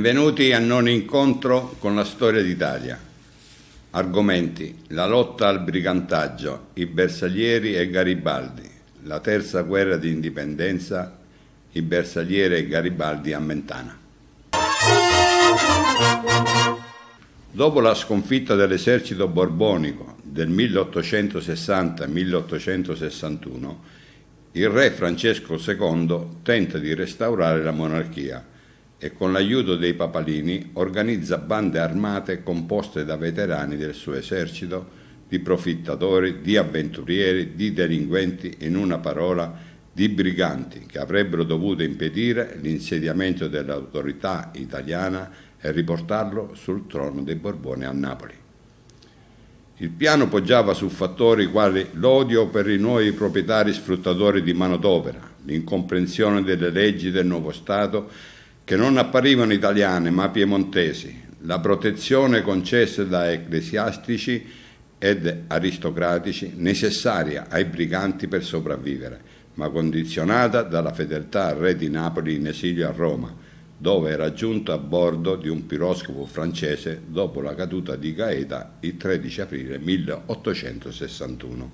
Benvenuti a non incontro con la storia d'Italia. Argomenti: la lotta al brigantaggio, i bersaglieri e Garibaldi, la terza guerra di indipendenza, i bersaglieri e Garibaldi a Mentana. Dopo la sconfitta dell'esercito borbonico del 1860-1861, il re Francesco II tenta di restaurare la monarchia e con l'aiuto dei papalini organizza bande armate composte da veterani del suo esercito, di profittatori, di avventurieri, di delinquenti, in una parola di briganti che avrebbero dovuto impedire l'insediamento dell'autorità italiana e riportarlo sul trono dei Borbone a Napoli. Il piano poggiava su fattori quali l'odio per i nuovi proprietari sfruttatori di manodopera, l'incomprensione delle leggi del nuovo Stato che non apparivano italiane ma piemontesi. La protezione concessa da ecclesiastici ed aristocratici necessaria ai briganti per sopravvivere, ma condizionata dalla fedeltà al re di Napoli in esilio a Roma, dove era giunto a bordo di un piroscafo francese dopo la caduta di Gaeta il 13 aprile 1861.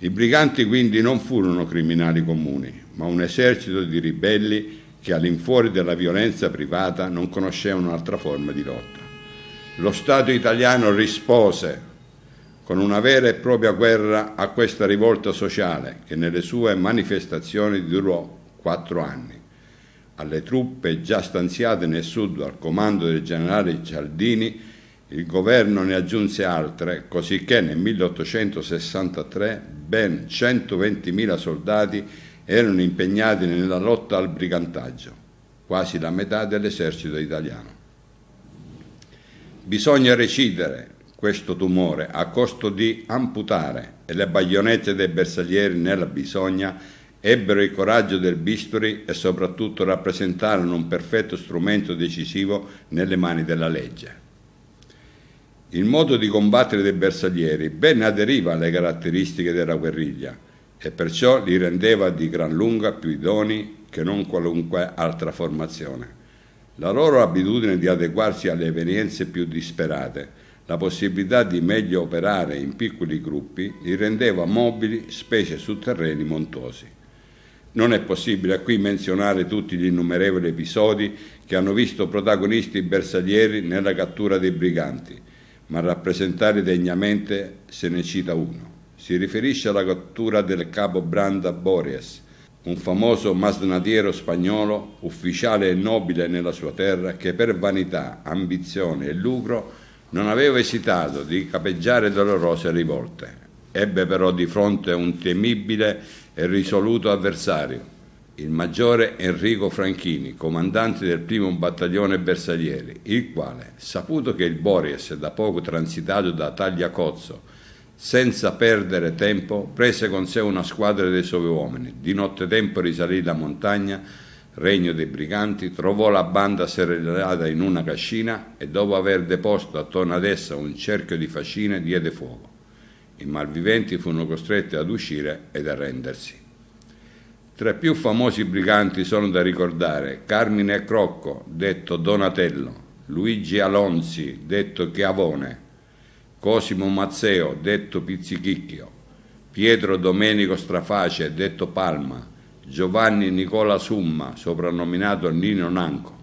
I briganti quindi non furono criminali comuni, ma un esercito di ribelli che all'infuori della violenza privata non conoscevano un'altra forma di lotta. Lo Stato italiano rispose con una vera e propria guerra a questa rivolta sociale che nelle sue manifestazioni durò quattro anni. Alle truppe già stanziate nel sud al comando del generale Cialdini il governo ne aggiunse altre, cosicché nel 1863 ben 120.000 soldati erano impegnati nella lotta al brigantaggio, quasi la metà dell'esercito italiano. Bisogna recidere questo tumore a costo di amputare e le baionette dei bersaglieri nella bisogna ebbero il coraggio del bisturi e soprattutto rappresentarono un perfetto strumento decisivo nelle mani della legge. Il modo di combattere dei bersaglieri ben aderiva alle caratteristiche della guerriglia, e perciò li rendeva di gran lunga più idoni che non qualunque altra formazione. La loro abitudine di adeguarsi alle evenienze più disperate, la possibilità di meglio operare in piccoli gruppi, li rendeva mobili specie su terreni montuosi. Non è possibile qui menzionare tutti gli innumerevoli episodi che hanno visto protagonisti bersaglieri nella cattura dei briganti, ma rappresentare degnamente se ne cita uno. Si riferisce alla cattura del capo Branda Boreas, un famoso masnadiero spagnolo, ufficiale e nobile nella sua terra, che per vanità, ambizione e lucro non aveva esitato di capeggiare dolorose rivolte. Ebbe però di fronte un temibile e risoluto avversario, il maggiore Enrico Franchini, comandante del primo battaglione bersaglieri, il quale, saputo che il Boreas, da poco transitato da Tagliacozzo, senza perdere tempo, prese con sé una squadra dei suoi uomini. Di nottetempo risalì la montagna, regno dei briganti, trovò la banda serrellata in una cascina e dopo aver deposto attorno ad essa un cerchio di fascine diede fuoco. I malviventi furono costretti ad uscire ed arrendersi. Tra i più famosi briganti sono da ricordare Carmine Crocco, detto Donatello, Luigi Alonzi, detto Chiavone, Cosimo Mazzeo, detto Pizzichicchio, Pietro Domenico Straface, detto Palma, Giovanni Nicola Summa, soprannominato Nino Nanco.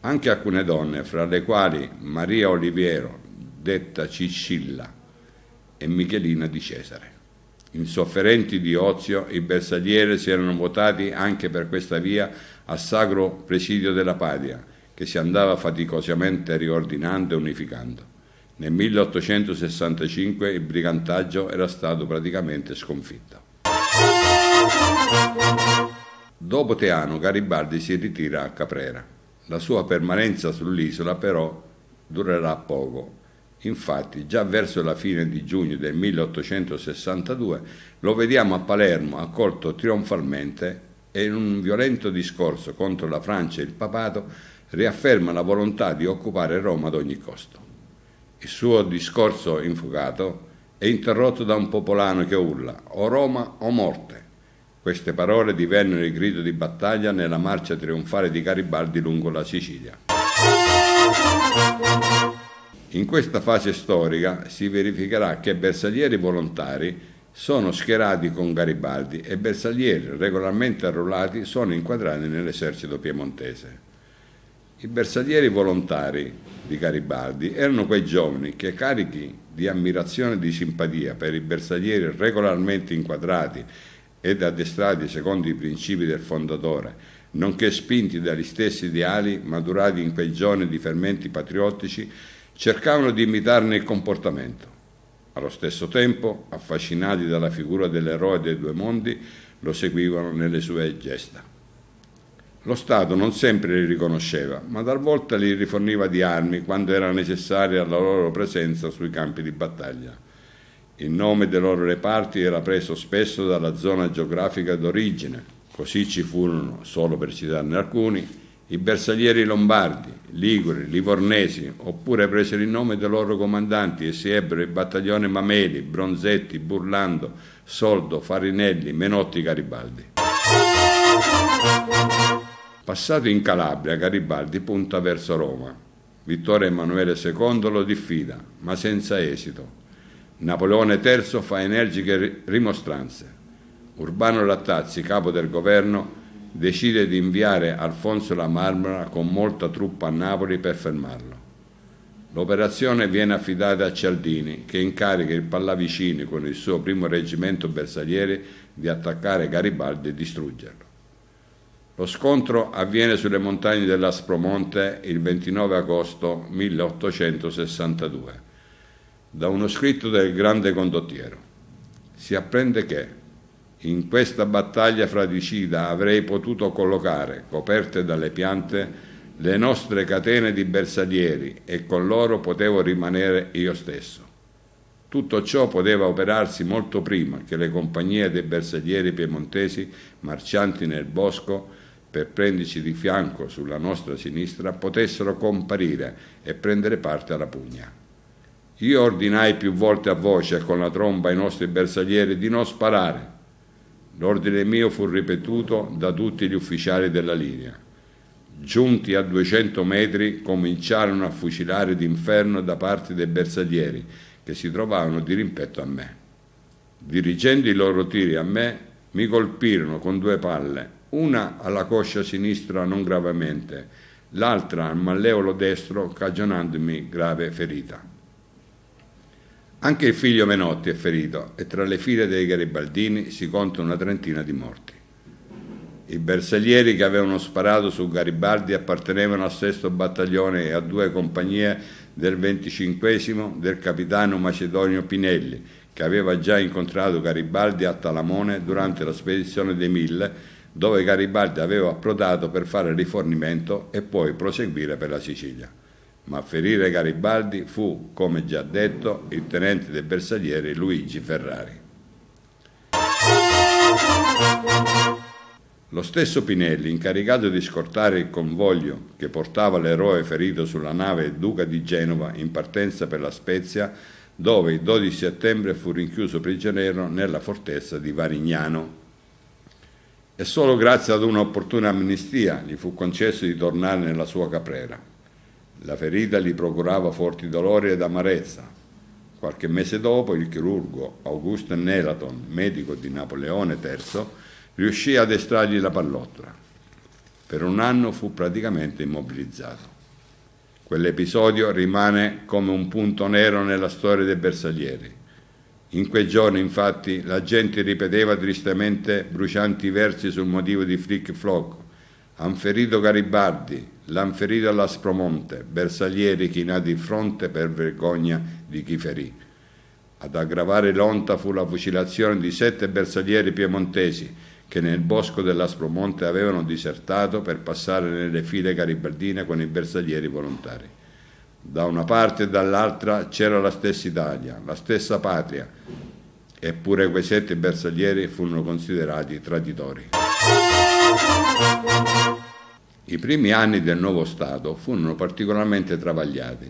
Anche alcune donne, fra le quali Maria Oliviero, detta Cicilla, e Michelina di Cesare. Insofferenti di ozio, i bersaglieri si erano votati anche per questa via al sacro presidio della patria, che si andava faticosamente riordinando e unificando. Nel 1865 il brigantaggio era stato praticamente sconfitto. Dopo Teano Garibaldi si ritira a Caprera. La sua permanenza sull'isola però durerà poco. Infatti già verso la fine di giugno del 1862 lo vediamo a Palermo accolto trionfalmente e in un violento discorso contro la Francia e il papato riafferma la volontà di occupare Roma ad ogni costo. Il suo discorso infugato è interrotto da un popolano che urla o Roma o morte. Queste parole divennero il grido di battaglia nella marcia trionfale di Garibaldi lungo la Sicilia. In questa fase storica si verificherà che bersaglieri volontari sono schierati con Garibaldi e bersaglieri regolarmente arruolati sono inquadrati nell'esercito piemontese. I bersaglieri volontari di Garibaldi erano quei giovani che carichi di ammirazione e di simpatia per i bersaglieri regolarmente inquadrati ed addestrati secondo i principi del fondatore, nonché spinti dagli stessi ideali maturati in quei giorni di fermenti patriottici, cercavano di imitarne il comportamento. Allo stesso tempo, affascinati dalla figura dell'eroe dei due mondi, lo seguivano nelle sue gesta. Lo Stato non sempre li riconosceva, ma talvolta li riforniva di armi quando era necessaria la loro presenza sui campi di battaglia. Il nome dei loro reparti era preso spesso dalla zona geografica d'origine, così ci furono, solo per citarne alcuni, i bersaglieri lombardi, liguri, livornesi, oppure presero il nome dei loro comandanti e si ebbero il battaglione Mameli, Bronzetti, Burlando, Soldo, Farinelli, Menotti, Garibaldi. Passato in Calabria, Garibaldi punta verso Roma. Vittorio Emanuele II lo diffida, ma senza esito. Napoleone III fa energiche rimostranze. Urbano Lattazzi, capo del governo, decide di inviare Alfonso la Marmora con molta truppa a Napoli per fermarlo. L'operazione viene affidata a Cialdini, che incarica il Pallavicini con il suo primo reggimento bersaglieri di attaccare Garibaldi e distruggerlo. Lo scontro avviene sulle montagne dell'Aspromonte il 29 agosto 1862 da uno scritto del grande condottiero. Si apprende che in questa battaglia fratricida avrei potuto collocare, coperte dalle piante, le nostre catene di bersaglieri e con loro potevo rimanere io stesso. Tutto ciò poteva operarsi molto prima che le compagnie dei bersaglieri piemontesi, marcianti nel bosco, per prenderci di fianco sulla nostra sinistra, potessero comparire e prendere parte alla pugna. Io ordinai più volte a voce e con la tromba ai nostri bersaglieri di non sparare. L'ordine mio fu ripetuto da tutti gli ufficiali della linea. Giunti a 200 metri cominciarono a fucilare d'inferno da parte dei bersaglieri che si trovavano di rimpetto a me. Dirigendo i loro tiri a me, mi colpirono con due palle una alla coscia sinistra non gravemente, l'altra al malleolo destro cagionandomi grave ferita. Anche il figlio Menotti è ferito e tra le file dei garibaldini si conta una trentina di morti. I bersaglieri che avevano sparato su Garibaldi appartenevano al sesto battaglione e a due compagnie del 25 del capitano Macedonio Pinelli, che aveva già incontrato Garibaldi a Talamone durante la spedizione dei Mille dove Garibaldi aveva approdato per fare rifornimento e poi proseguire per la Sicilia. Ma a ferire Garibaldi fu, come già detto, il tenente dei bersaglieri Luigi Ferrari. Lo stesso Pinelli, incaricato di scortare il convoglio che portava l'eroe ferito sulla nave Duca di Genova in partenza per la Spezia, dove il 12 settembre fu rinchiuso prigioniero nella fortezza di Varignano e solo grazie ad un'opportuna amnistia gli fu concesso di tornare nella sua caprera. La ferita gli procurava forti dolori ed amarezza. Qualche mese dopo il chirurgo Augusto Nelaton, medico di Napoleone III, riuscì ad estrargli la pallottola. Per un anno fu praticamente immobilizzato. Quell'episodio rimane come un punto nero nella storia dei bersaglieri in quei giorni, infatti, la gente ripeteva tristemente brucianti versi sul motivo di Flick Flock. Han ferito Garibaldi, l'han ferito all'Aspromonte, bersaglieri chinati in fronte per vergogna di chi ferì. Ad aggravare l'onta fu la fucilazione di sette bersaglieri piemontesi che nel bosco dell'Aspromonte avevano disertato per passare nelle file garibaldine con i bersaglieri volontari. Da una parte e dall'altra c'era la stessa Italia, la stessa patria, eppure quei sette bersaglieri furono considerati traditori. I primi anni del nuovo Stato furono particolarmente travagliati,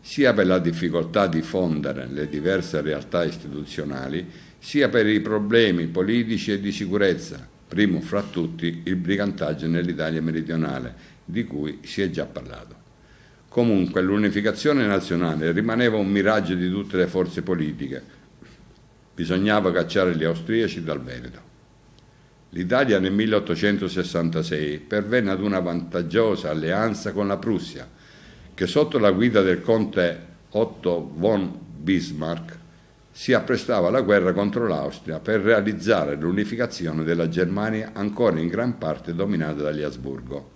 sia per la difficoltà di fondere le diverse realtà istituzionali, sia per i problemi politici e di sicurezza, primo fra tutti il brigantaggio nell'Italia meridionale, di cui si è già parlato. Comunque l'unificazione nazionale rimaneva un miraggio di tutte le forze politiche. Bisognava cacciare gli austriaci dal Veneto. L'Italia nel 1866 pervenne ad una vantaggiosa alleanza con la Prussia, che sotto la guida del conte Otto von Bismarck si apprestava alla guerra contro l'Austria per realizzare l'unificazione della Germania ancora in gran parte dominata dagli Asburgo.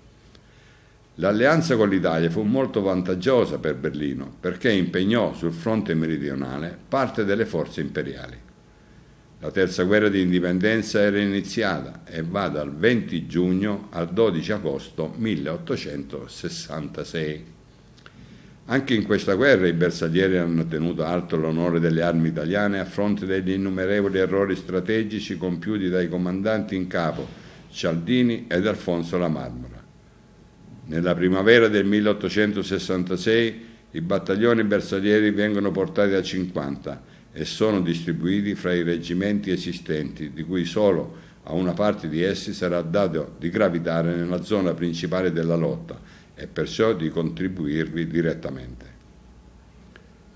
L'alleanza con l'Italia fu molto vantaggiosa per Berlino perché impegnò sul fronte meridionale parte delle forze imperiali. La terza guerra di indipendenza era iniziata e va dal 20 giugno al 12 agosto 1866. Anche in questa guerra i bersaglieri hanno tenuto alto l'onore delle armi italiane a fronte degli innumerevoli errori strategici compiuti dai comandanti in capo Cialdini ed Alfonso La Marmora. Nella primavera del 1866 i battaglioni bersaglieri vengono portati a 50 e sono distribuiti fra i reggimenti esistenti, di cui solo a una parte di essi sarà dato di gravitare nella zona principale della lotta e perciò di contribuirvi direttamente.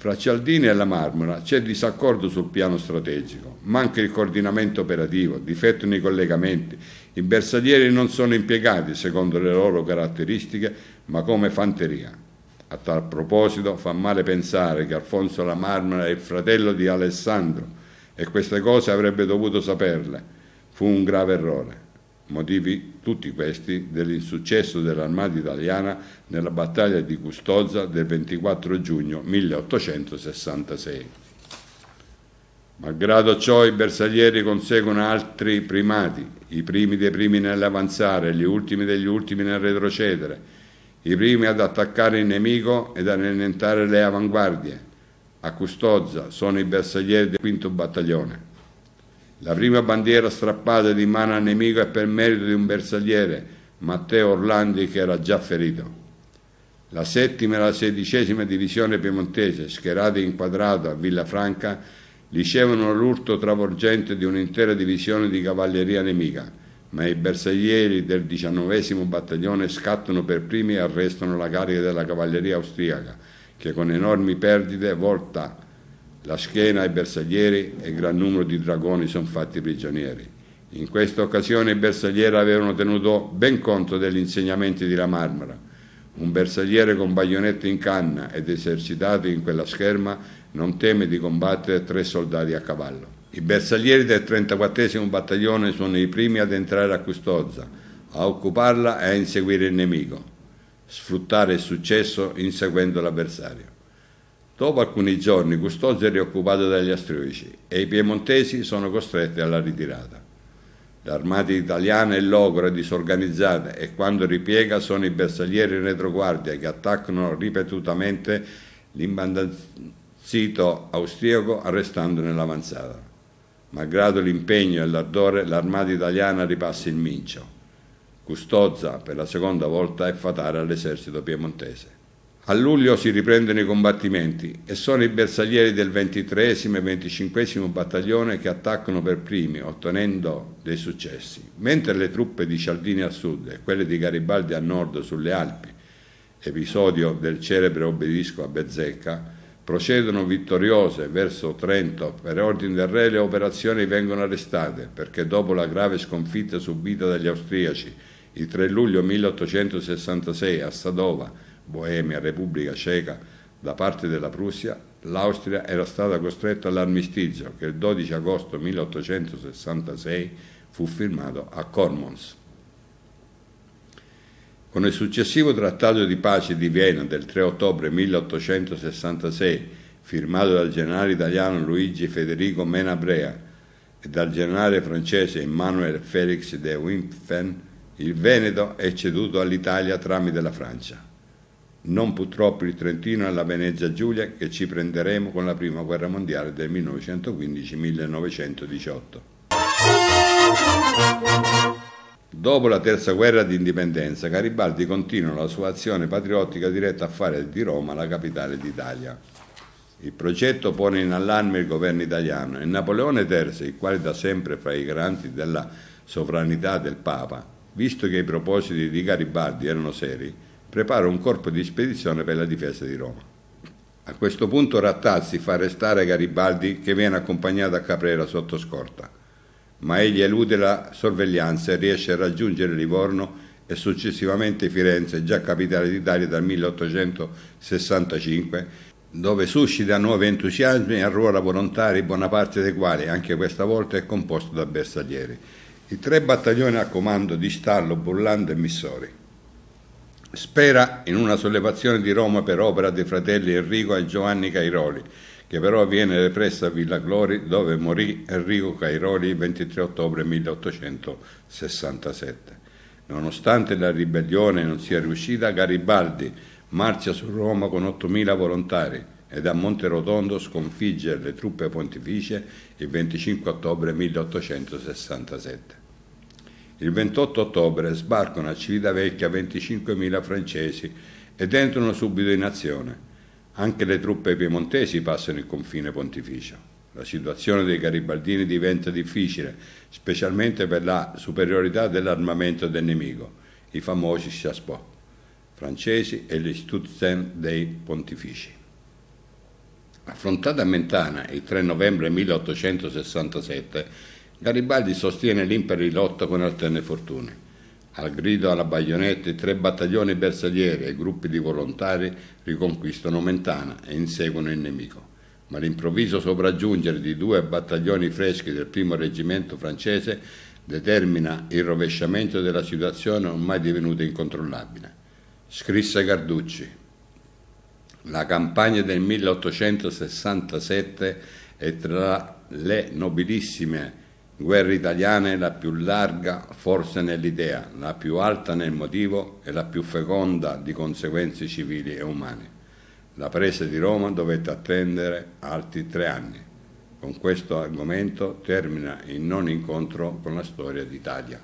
Fra Cialdini e la Marmora c'è disaccordo sul piano strategico, manca il coordinamento operativo, difetto nei collegamenti, i bersaglieri non sono impiegati secondo le loro caratteristiche, ma come fanteria. A tal proposito fa male pensare che Alfonso la Marmora è il fratello di Alessandro e queste cose avrebbe dovuto saperle. Fu un grave errore. Motivi tutti questi dell'insuccesso dell'armata italiana nella battaglia di Custoza del 24 giugno 1866. Malgrado ciò i bersaglieri conseguono altri primati, i primi dei primi nell'avanzare, gli ultimi degli ultimi nel retrocedere, i primi ad attaccare il nemico ed ad annientare le avanguardie. A Custoza sono i bersaglieri del quinto battaglione. La prima bandiera strappata di mano al nemico è per merito di un bersagliere, Matteo Orlandi, che era già ferito. La settima e la sedicesima divisione piemontese, schierate in quadrato a Villafranca, ricevono l'urto travolgente di un'intera divisione di cavalleria nemica, ma i bersaglieri del diciannovesimo battaglione scattano per primi e arrestano la carica della cavalleria austriaca, che con enormi perdite volta la schiena ai bersaglieri e gran numero di dragoni sono fatti prigionieri. In questa occasione i bersaglieri avevano tenuto ben conto degli insegnamenti di La Marmara. Un bersagliere con baionetto in canna ed esercitato in quella scherma non teme di combattere tre soldati a cavallo. I bersaglieri del 34 battaglione sono i primi ad entrare a Custozza, a occuparla e a inseguire il nemico, sfruttare il successo inseguendo l'avversario. Dopo alcuni giorni Custoza è rioccupato dagli astroici e i piemontesi sono costretti alla ritirata. L'armata italiana è logora e disorganizzata e quando ripiega sono i bersaglieri in retroguardia che attaccano ripetutamente l'imbandazzito austriaco arrestandone l'avanzata. Malgrado l'impegno e l'ardore, l'armata italiana ripassa il Mincio. Custozza per la seconda volta è fatale all'esercito piemontese. A luglio si riprendono i combattimenti e sono i bersaglieri del 23 e 25 battaglione che attaccano per primi, ottenendo dei successi, mentre le truppe di Cialdini a sud e quelle di Garibaldi a nord sulle Alpi, episodio del celebre obbedisco a Bezzecca, procedono vittoriose verso Trento. Per ordine del re le operazioni vengono arrestate perché dopo la grave sconfitta subita dagli austriaci il 3 luglio 1866 a Sadova, Boemia, Repubblica Ceca da parte della Prussia, l'Austria era stata costretta all'armistizio che il 12 agosto 1866 fu firmato a Cormons. Con il successivo trattato di pace di Vienna del 3 ottobre 1866, firmato dal generale italiano Luigi Federico Menabrea e dal generale francese Emmanuel Félix de Wimpfen, il Veneto è ceduto all'Italia tramite la Francia non purtroppo il Trentino e la Venezia Giulia che ci prenderemo con la prima guerra mondiale del 1915-1918. Dopo la terza guerra d'indipendenza, Garibaldi continua la sua azione patriottica diretta a fare di Roma la capitale d'Italia. Il progetto pone in allarme il governo italiano e Napoleone III, il quale da sempre fra i garanti della sovranità del Papa, visto che i propositi di Garibaldi erano seri, prepara un corpo di spedizione per la difesa di Roma. A questo punto Rattazzi fa arrestare Garibaldi che viene accompagnato a Caprera sotto scorta, ma egli elude la sorveglianza e riesce a raggiungere Livorno e successivamente Firenze, già capitale d'Italia dal 1865, dove suscita nuovi entusiasmi e arruola volontari, buona parte dei quali anche questa volta è composto da bersaglieri. I tre battaglioni a comando di Stallo, Burlando e Missori. Spera in una sollevazione di Roma per opera dei fratelli Enrico e Giovanni Cairoli, che però viene repressa a Villa Glori dove morì Enrico Cairoli il 23 ottobre 1867. Nonostante la ribellione non sia riuscita, Garibaldi marcia su Roma con 8.000 volontari ed a Monterotondo sconfigge le truppe pontificie il 25 ottobre 1867. Il 28 ottobre sbarcano a Civitavecchia 25.000 francesi ed entrano subito in azione. Anche le truppe piemontesi passano il confine pontificio. La situazione dei garibaldini diventa difficile, specialmente per la superiorità dell'armamento del nemico, i famosi Chassepot, francesi e gli Stutzen dei pontifici. Affrontata a Mentana il 3 novembre 1867, Garibaldi sostiene l'impero in lotta con alterne fortune. Al grido alla baionetta i tre battaglioni bersaglieri e gruppi di volontari riconquistano Mentana e inseguono il nemico. Ma l'improvviso sopraggiungere di due battaglioni freschi del primo reggimento francese determina il rovesciamento della situazione ormai divenuta incontrollabile. Scrisse Carducci. La campagna del 1867 è tra le nobilissime guerra italiana è la più larga forse nell'idea, la più alta nel motivo e la più feconda di conseguenze civili e umane. La presa di Roma dovette attendere altri tre anni. Con questo argomento termina il non incontro con la storia d'Italia.